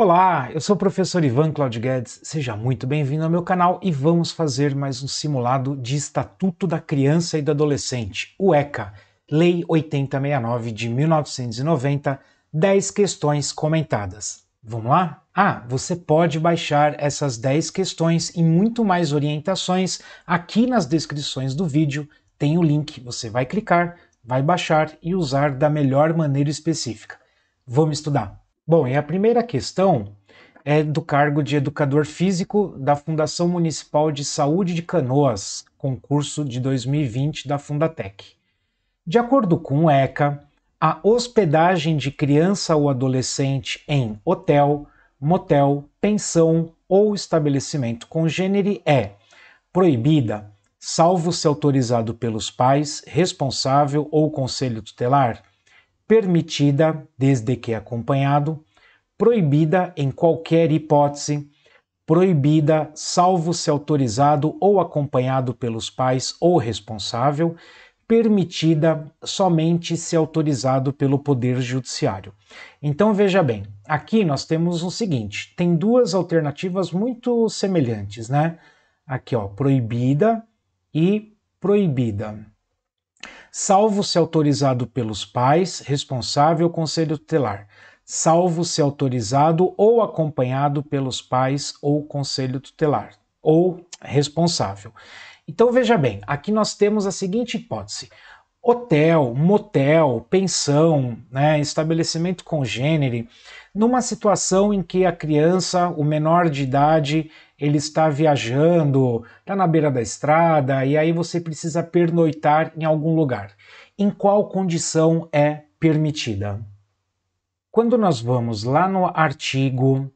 Olá, eu sou o professor Ivan Claudio Guedes, seja muito bem-vindo ao meu canal e vamos fazer mais um simulado de Estatuto da Criança e do Adolescente, o ECA, Lei 8069 de 1990, 10 questões comentadas. Vamos lá? Ah, você pode baixar essas 10 questões e muito mais orientações aqui nas descrições do vídeo, tem o link, você vai clicar, vai baixar e usar da melhor maneira específica. Vamos estudar! Bom, e a primeira questão é do cargo de educador físico da Fundação Municipal de Saúde de Canoas, concurso de 2020 da Fundatec. De acordo com o ECA, a hospedagem de criança ou adolescente em hotel, motel, pensão ou estabelecimento congênere é proibida, salvo se autorizado pelos pais, responsável ou conselho tutelar, permitida desde que acompanhado, proibida em qualquer hipótese, proibida salvo se autorizado ou acompanhado pelos pais ou responsável, permitida somente se autorizado pelo Poder Judiciário. Então veja bem, aqui nós temos o seguinte: tem duas alternativas muito semelhantes, né? Aqui, ó, proibida e proibida salvo se autorizado pelos pais, responsável ou conselho tutelar, salvo se autorizado ou acompanhado pelos pais ou conselho tutelar ou responsável. Então veja bem, aqui nós temos a seguinte hipótese: hotel, motel, pensão, né, estabelecimento congênere, numa situação em que a criança, o menor de idade, ele está viajando, está na beira da estrada, e aí você precisa pernoitar em algum lugar. Em qual condição é permitida? Quando nós vamos lá no artigo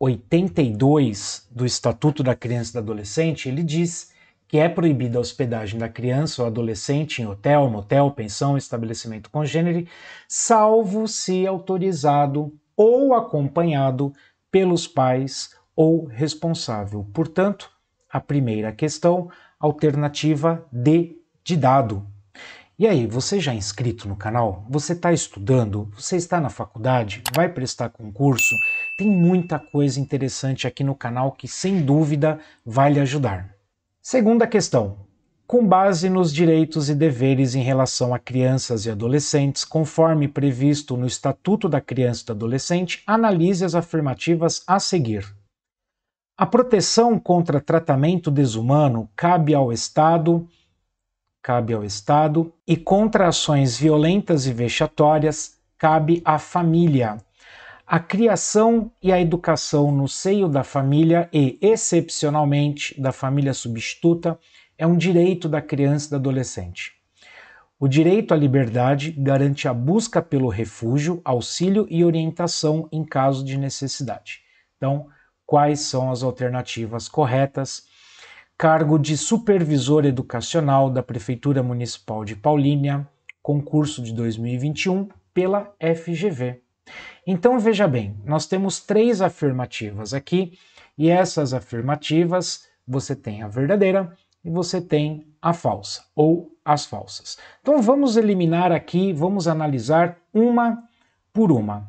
82 do Estatuto da Criança e do Adolescente, ele diz que é proibida a hospedagem da criança ou adolescente em hotel, motel, pensão, estabelecimento congênere, salvo se autorizado ou acompanhado pelos pais ou responsável. Portanto, a primeira questão, alternativa D de dado. E aí, você já é inscrito no canal? Você está estudando? Você está na faculdade? Vai prestar concurso? Tem muita coisa interessante aqui no canal que, sem dúvida, vai lhe ajudar. Segunda questão: com base nos direitos e deveres em relação a crianças e adolescentes, conforme previsto no Estatuto da Criança e do Adolescente, analise as afirmativas a seguir. A proteção contra tratamento desumano cabe ao Estado, cabe ao Estado, e contra ações violentas e vexatórias cabe à família. A criação e a educação no seio da família e, excepcionalmente, da família substituta é um direito da criança e do adolescente. O direito à liberdade garante a busca pelo refúgio, auxílio e orientação em caso de necessidade. Então, quais são as alternativas corretas? Cargo de supervisor educacional da Prefeitura Municipal de Paulínia, concurso de 2021 pela FGV. Então veja bem, nós temos três afirmativas aqui e essas afirmativas você tem a verdadeira, e você tem a falsa ou as falsas. Então vamos eliminar aqui, vamos analisar uma por uma.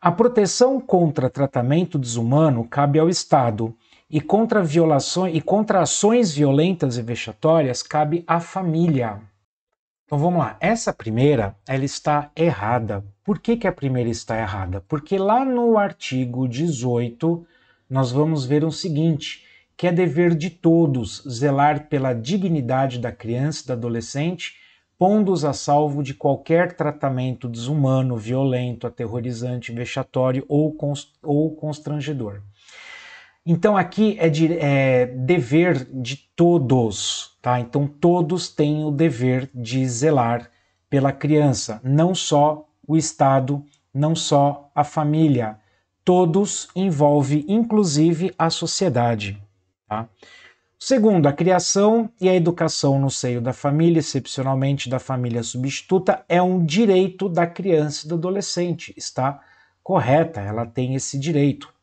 A proteção contra tratamento desumano cabe ao Estado e contra violações e contra ações violentas e vexatórias cabe à família. Então vamos lá, essa primeira ela está errada. Por que, que a primeira está errada? Porque lá no artigo 18 nós vamos ver o seguinte: que é dever de todos zelar pela dignidade da criança e do adolescente, pondo-os a salvo de qualquer tratamento desumano, violento, aterrorizante, vexatório ou, const ou constrangedor. Então aqui é, de, é, dever de todos, tá? Então todos têm o dever de zelar pela criança, não só o Estado, não só a família. Todos envolve inclusive a sociedade. Tá? Segundo, a criação e a educação no seio da família, excepcionalmente da família substituta, é um direito da criança e do adolescente. Está correta, ela tem esse direito.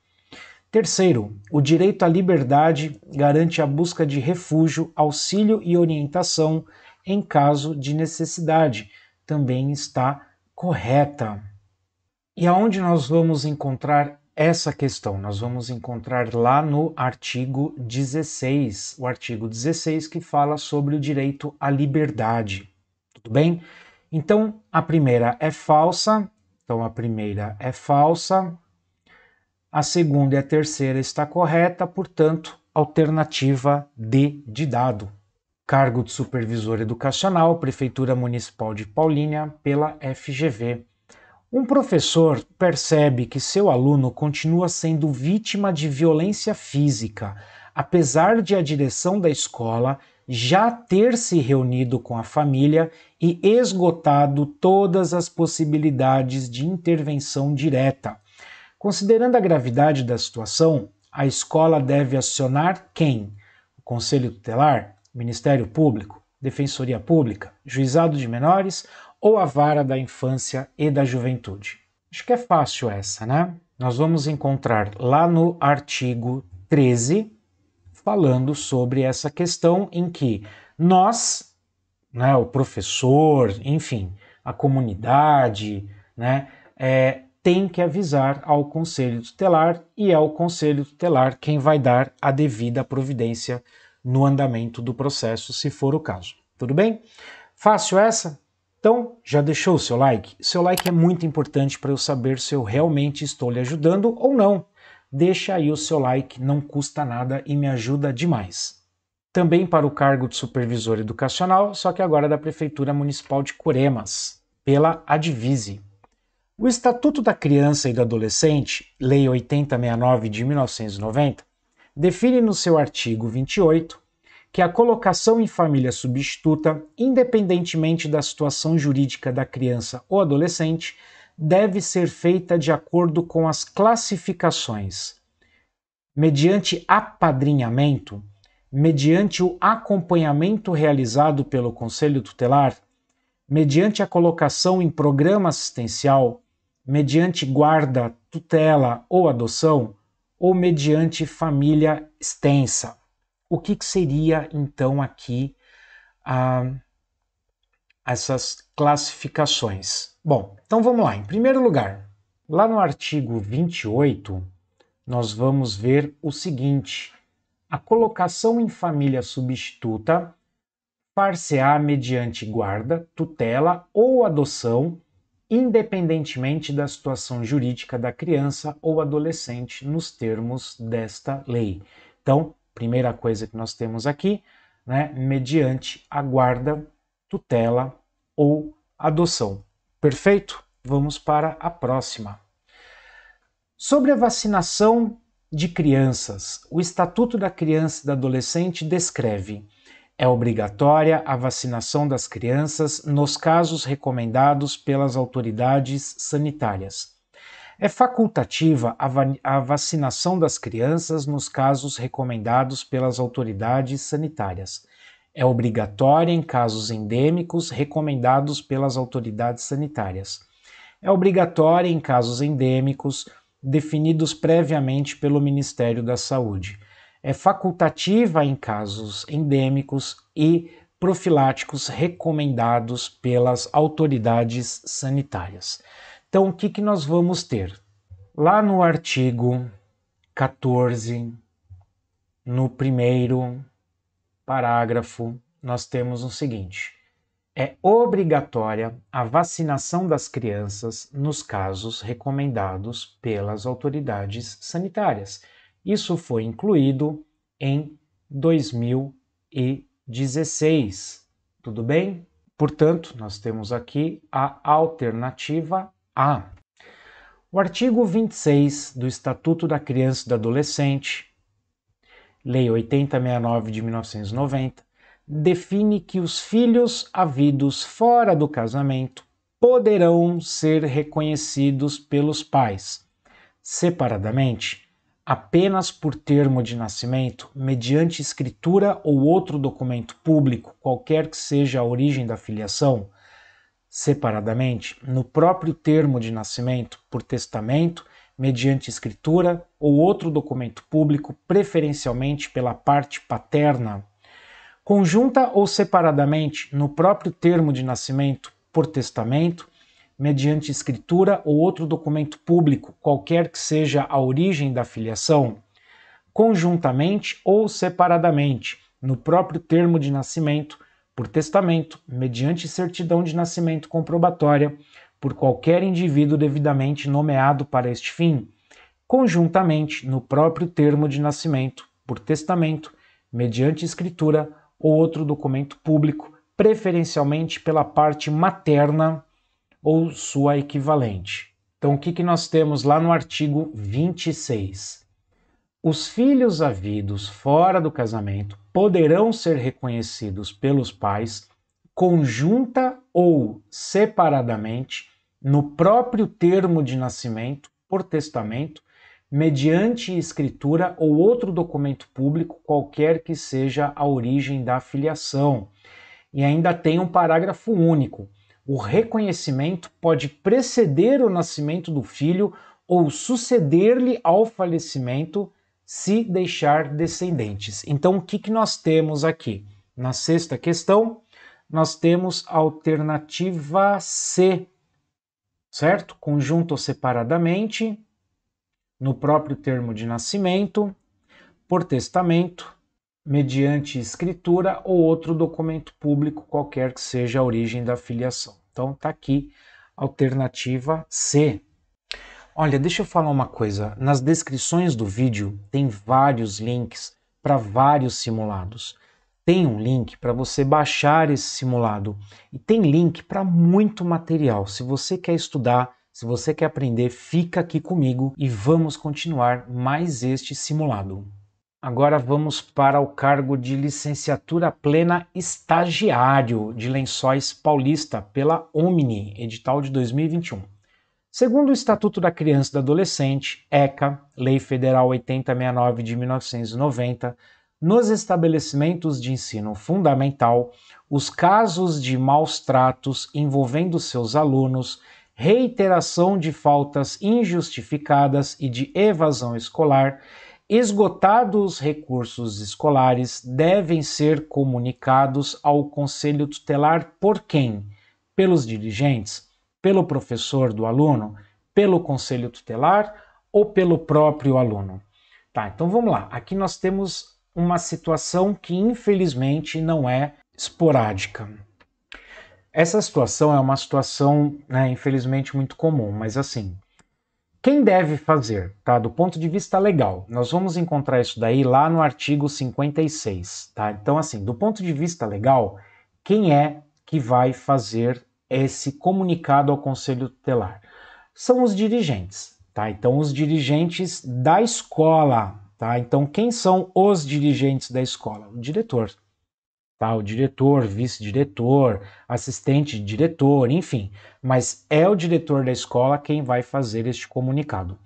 Terceiro, o direito à liberdade garante a busca de refúgio, auxílio e orientação em caso de necessidade. Também está correta. E aonde nós vamos encontrar essa questão nós vamos encontrar lá no artigo 16, o artigo 16 que fala sobre o direito à liberdade. Tudo bem? Então, a primeira é falsa. Então, a primeira é falsa. A segunda e a terceira está correta, portanto, alternativa D de dado. Cargo de supervisor educacional, Prefeitura Municipal de Paulínia, pela FGV. Um professor percebe que seu aluno continua sendo vítima de violência física, apesar de a direção da escola já ter se reunido com a família e esgotado todas as possibilidades de intervenção direta. Considerando a gravidade da situação, a escola deve acionar quem? O Conselho Tutelar? Ministério Público? Defensoria Pública? Juizado de Menores? ou a vara da infância e da juventude? Acho que é fácil essa, né? Nós vamos encontrar lá no artigo 13 falando sobre essa questão em que nós, né, o professor, enfim, a comunidade, né, é, tem que avisar ao conselho tutelar e é o conselho tutelar quem vai dar a devida providência no andamento do processo, se for o caso. Tudo bem? Fácil essa? Então, já deixou o seu like? Seu like é muito importante para eu saber se eu realmente estou lhe ajudando ou não. Deixa aí o seu like, não custa nada e me ajuda demais. Também para o cargo de supervisor educacional, só que agora da Prefeitura Municipal de Curemas, pela Advise. O Estatuto da Criança e do Adolescente, Lei 8069 de 1990, define no seu artigo 28 que a colocação em família substituta, independentemente da situação jurídica da criança ou adolescente, deve ser feita de acordo com as classificações. Mediante apadrinhamento, mediante o acompanhamento realizado pelo Conselho Tutelar, mediante a colocação em programa assistencial, mediante guarda, tutela ou adoção, ou mediante família extensa. O que, que seria então aqui ah, essas classificações? Bom, então vamos lá. Em primeiro lugar, lá no artigo 28, nós vamos ver o seguinte: a colocação em família substituta far-se-á mediante guarda, tutela ou adoção, independentemente da situação jurídica da criança ou adolescente, nos termos desta lei. Então, Primeira coisa que nós temos aqui, né, mediante a guarda, tutela ou adoção. Perfeito? Vamos para a próxima. Sobre a vacinação de crianças, o Estatuto da Criança e do Adolescente descreve: é obrigatória a vacinação das crianças nos casos recomendados pelas autoridades sanitárias é facultativa a, vacinação das crianças nos casos recomendados pelas autoridades sanitárias. É obrigatória em casos endêmicos recomendados pelas autoridades sanitárias. É obrigatória em casos endêmicos definidos previamente pelo Ministério da Saúde. É facultativa em casos endêmicos e profiláticos recomendados pelas autoridades sanitárias. Então, o que, que nós vamos ter? Lá no artigo 14, no primeiro parágrafo, nós temos o seguinte: é obrigatória a vacinação das crianças nos casos recomendados pelas autoridades sanitárias. Isso foi incluído em 2016. Tudo bem? Portanto, nós temos aqui a alternativa a. O artigo 26 do Estatuto da Criança e do Adolescente, Lei 8069 de 1990, define que os filhos havidos fora do casamento poderão ser reconhecidos pelos pais, separadamente, apenas por termo de nascimento, mediante escritura ou outro documento público, qualquer que seja a origem da filiação, separadamente, no próprio termo de nascimento, por testamento, mediante escritura ou outro documento público, preferencialmente pela parte paterna. Conjunta ou separadamente, no próprio termo de nascimento, por testamento, mediante escritura ou outro documento público, qualquer que seja a origem da filiação, conjuntamente ou separadamente, no próprio termo de nascimento, por testamento, mediante certidão de nascimento comprobatória, por qualquer indivíduo devidamente nomeado para este fim, conjuntamente no próprio termo de nascimento, por testamento, mediante escritura ou outro documento público, preferencialmente pela parte materna ou sua equivalente. Então, o que, que nós temos lá no artigo 26? Os filhos havidos fora do casamento poderão ser reconhecidos pelos pais, conjunta ou separadamente, no próprio termo de nascimento, por testamento, mediante escritura ou outro documento público, qualquer que seja a origem da filiação. E ainda tem um parágrafo único. O reconhecimento pode preceder o nascimento do filho ou suceder-lhe ao falecimento, se deixar descendentes. Então, o que, que nós temos aqui? Na sexta questão, nós temos a alternativa C, certo? Conjunto ou separadamente, no próprio termo de nascimento, por testamento, mediante escritura ou outro documento público, qualquer que seja a origem da filiação. Então, está aqui alternativa C. Olha, deixa eu falar uma coisa. Nas descrições do vídeo tem vários links para vários simulados. Tem um link para você baixar esse simulado e tem link para muito material. Se você quer estudar, se você quer aprender, fica aqui comigo e vamos continuar mais este simulado. Agora vamos para o cargo de licenciatura plena estagiário de Lençóis Paulista pela Omni, edital de 2021. Segundo o Estatuto da Criança e do Adolescente, ECA, Lei Federal 8069 de 1990, nos estabelecimentos de ensino fundamental, os casos de maus tratos envolvendo seus alunos, reiteração de faltas injustificadas e de evasão escolar, esgotados os recursos escolares, devem ser comunicados ao Conselho Tutelar por quem? Pelos dirigentes, pelo professor do aluno, pelo conselho tutelar ou pelo próprio aluno. Tá, então vamos lá. Aqui nós temos uma situação que infelizmente não é esporádica. Essa situação é uma situação, né, infelizmente, muito comum, mas assim, quem deve fazer, tá? Do ponto de vista legal, nós vamos encontrar isso daí lá no artigo 56, tá? Então, assim, do ponto de vista legal, quem é que vai fazer esse comunicado ao Conselho Tutelar? São os dirigentes, tá? Então, os dirigentes da escola, tá? Então, quem são os dirigentes da escola? O diretor, tá? O diretor, vice-diretor, assistente diretor, enfim. Mas é o diretor da escola quem vai fazer este comunicado.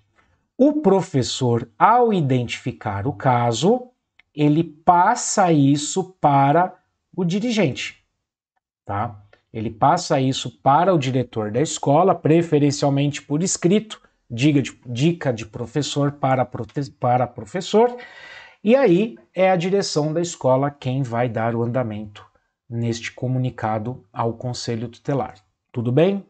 O professor, ao identificar o caso, ele passa isso para o dirigente, tá? Ele passa isso para o diretor da escola, preferencialmente por escrito, dica de, dica de professor para, para professor, e aí é a direção da escola quem vai dar o andamento neste comunicado ao conselho tutelar. Tudo bem?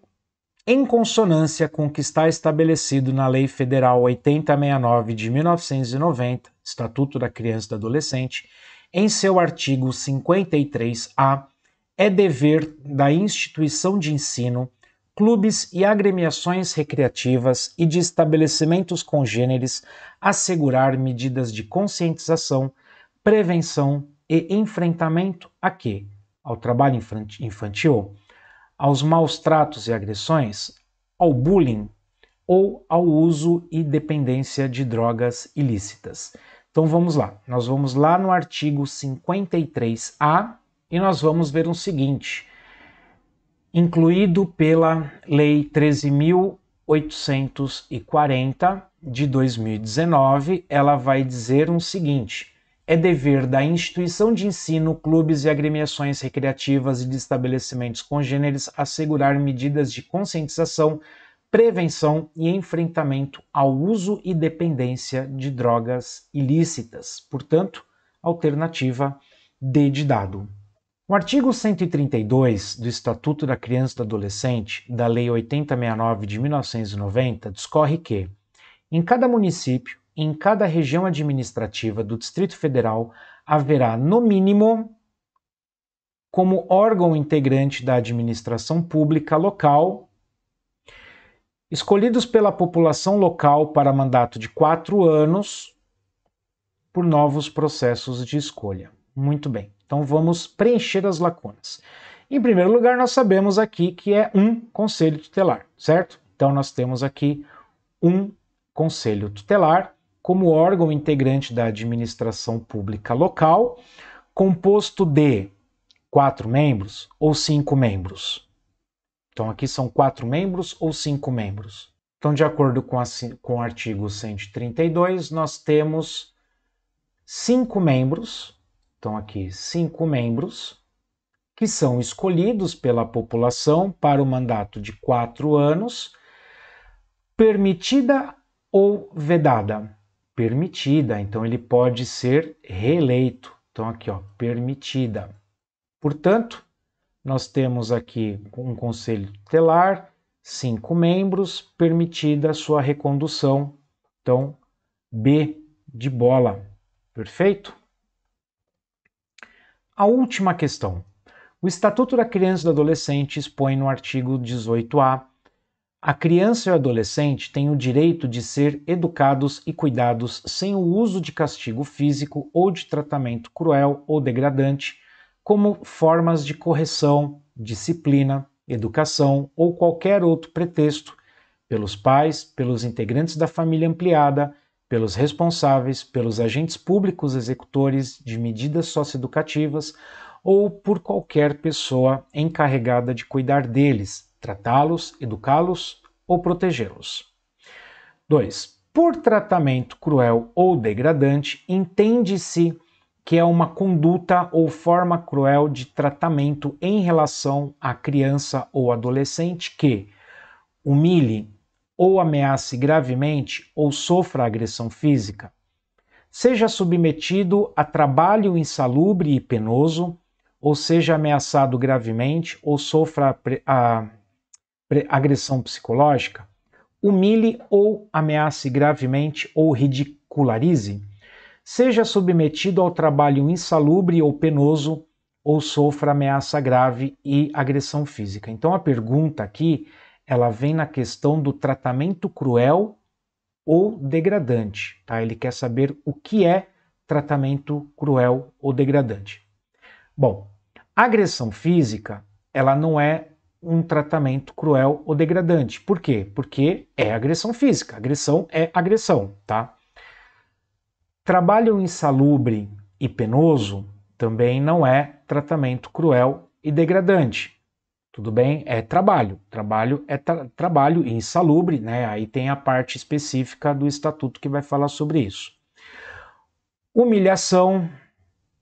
Em consonância com o que está estabelecido na Lei Federal 8069 de 1990, Estatuto da Criança e do Adolescente, em seu artigo 53A, é dever da instituição de ensino, clubes e agremiações recreativas e de estabelecimentos congêneres assegurar medidas de conscientização, prevenção e enfrentamento a quê? Ao trabalho infantil, aos maus tratos e agressões, ao bullying ou ao uso e dependência de drogas ilícitas. Então vamos lá, nós vamos lá no artigo 53A e nós vamos ver o seguinte: incluído pela Lei 13.840 de 2019, ela vai dizer o seguinte: é dever da instituição de ensino, clubes e agremiações recreativas e de estabelecimentos congêneres assegurar medidas de conscientização, prevenção e enfrentamento ao uso e dependência de drogas ilícitas. Portanto, alternativa D de dado. O artigo 132 do Estatuto da Criança e do Adolescente, da Lei 8069 de 1990, discorre que, em cada município e em cada região administrativa do Distrito Federal, haverá, no mínimo, como órgão integrante da administração pública local, escolhidos pela população local para mandato de quatro anos, por novos processos de escolha. Muito bem. Então vamos preencher as lacunas. Em primeiro lugar, nós sabemos aqui que é um conselho tutelar, certo? Então nós temos aqui um conselho tutelar como órgão integrante da administração pública local, composto de quatro membros ou cinco membros. Então aqui são quatro membros ou cinco membros. Então, de acordo com, a, com o artigo 132, nós temos cinco membros então, aqui, cinco membros que são escolhidos pela população para o mandato de quatro anos, permitida ou vedada? Permitida, então ele pode ser reeleito. Então, aqui, ó, permitida. Portanto, nós temos aqui um conselho tutelar, cinco membros, permitida sua recondução. Então, B de bola. Perfeito? A última questão. O Estatuto da Criança e do Adolescente expõe no artigo 18A: a criança e o adolescente têm o direito de ser educados e cuidados sem o uso de castigo físico ou de tratamento cruel ou degradante, como formas de correção, disciplina, educação ou qualquer outro pretexto, pelos pais, pelos integrantes da família ampliada, pelos responsáveis, pelos agentes públicos executores de medidas socioeducativas ou por qualquer pessoa encarregada de cuidar deles, tratá-los, educá-los ou protegê-los. 2. Por tratamento cruel ou degradante, entende-se que é uma conduta ou forma cruel de tratamento em relação à criança ou adolescente que humilhe, ou ameace gravemente ou sofra agressão física, seja submetido a trabalho insalubre e penoso, ou seja ameaçado gravemente ou sofra a, a, agressão psicológica, humilhe ou ameace gravemente ou ridicularize, seja submetido ao trabalho insalubre ou penoso, ou sofra ameaça grave e agressão física. Então a pergunta aqui ela vem na questão do tratamento cruel ou degradante. Tá? Ele quer saber o que é tratamento cruel ou degradante. Bom, agressão física ela não é um tratamento cruel ou degradante. Por quê? Porque é agressão física. Agressão é agressão, tá? Trabalho insalubre e penoso também não é tratamento cruel e degradante. Tudo bem? É trabalho. Trabalho é tra trabalho insalubre, né? Aí tem a parte específica do estatuto que vai falar sobre isso. Humilhação,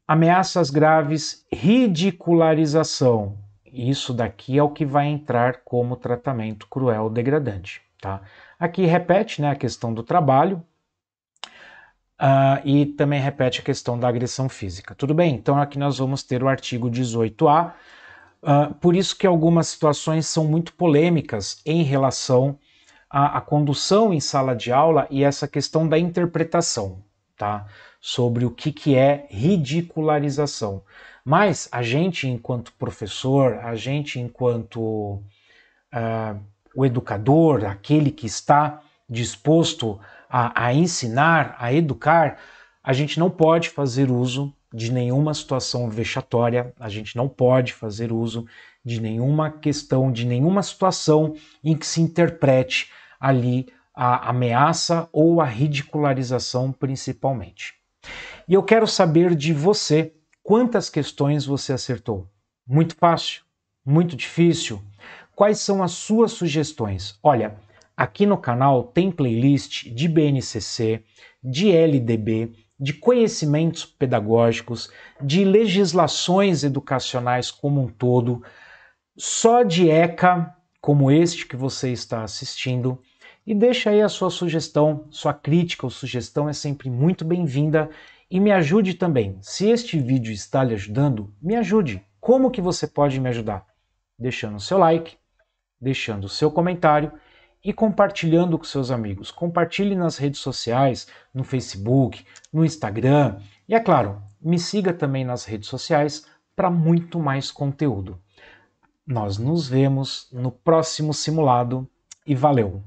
ameaças graves, ridicularização. Isso daqui é o que vai entrar como tratamento cruel ou degradante, tá? Aqui repete, né, a questão do trabalho, Uh, e também repete a questão da agressão física. Tudo bem? Então aqui nós vamos ter o artigo 18A ah, por isso que algumas situações são muito polêmicas em relação à, à, condução em sala de aula e essa questão da interpretação, tá? Sobre o que, que é ridicularização. Mas a gente, enquanto professor, a gente, enquanto uh, o educador, aquele que está disposto a, a ensinar, a educar, a gente não pode fazer uso de nenhuma situação vexatória, a gente não pode fazer uso de nenhuma questão, de nenhuma situação em que se interprete ali a ameaça ou a ridicularização, principalmente. E eu quero saber de você quantas questões você acertou. Muito fácil? Muito difícil? Quais são as suas sugestões? Olha, aqui no canal tem playlist de BNCC, de LDB, de conhecimentos pedagógicos, de legislações educacionais como um todo, só de ECA, como este que você está assistindo. E deixa aí a sua sugestão, sua crítica ou sugestão é sempre muito bem-vinda e me ajude também. Se este vídeo está lhe ajudando, me ajude. Como que você pode me ajudar? Deixando o seu like, deixando o seu comentário e compartilhando com seus amigos. Compartilhe nas redes sociais, no Facebook, no Instagram. E é claro, me siga também nas redes sociais para muito mais conteúdo. Nós nos vemos no próximo simulado e valeu!